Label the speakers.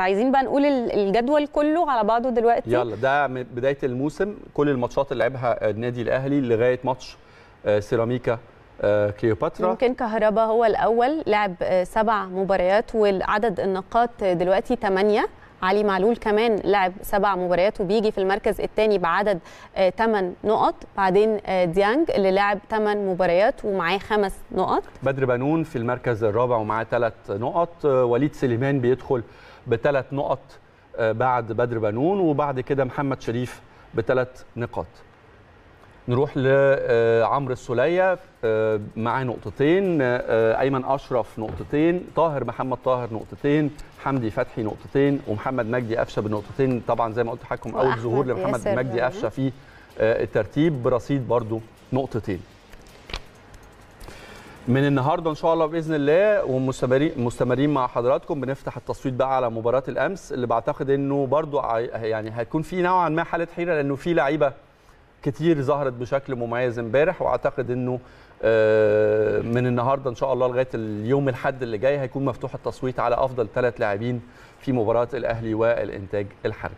Speaker 1: عايزين بقى نقول الجدول كله على بعضه دلوقتي
Speaker 2: يلا ده من بدايه الموسم كل الماتشات اللي لعبها النادي الاهلي لغايه ماتش آه، سيراميكا آه، كليوباترا
Speaker 1: يمكن كهربا هو الاول لعب آه، سبع مباريات والعدد النقاط دلوقتي ثمانيه علي معلول كمان لعب سبع مباريات وبيجي في المركز الثاني بعدد ثمان آه، نقط بعدين آه، ديانج اللي لعب ثمان مباريات ومعاه خمس نقط
Speaker 2: بدر بنون في المركز الرابع ومعاه ثلاث نقط آه، وليد سليمان بيدخل بثلاث نقط بعد بدر بنون وبعد كده محمد شريف بثلاث نقاط نروح لعمرو آه، السوليه معاه نقطتين آه، آه، ايمن اشرف نقطتين طاهر محمد طاهر نقطتين حمدي فتحي نقطتين ومحمد مجدي قفشه بنقطتين طبعا زي ما قلت لحضراتكم اول ظهور لمحمد يعني. مجدي قفشه في الترتيب برصيد برضو نقطتين من النهارده ان شاء الله باذن الله ومستمرين مع حضراتكم بنفتح التصويت بقى على مباراه الامس اللي بعتقد انه برضو يعني هيكون في نوعا ما حاله حيره لانه في لعيبه كتير ظهرت بشكل مميز امبارح واعتقد انه آه، من النهارده ان شاء الله لغايه اليوم الاحد اللي جاي هيكون مفتوح التصويت على افضل ثلاث لاعبين في مباراه الاهلي والانتاج الحربي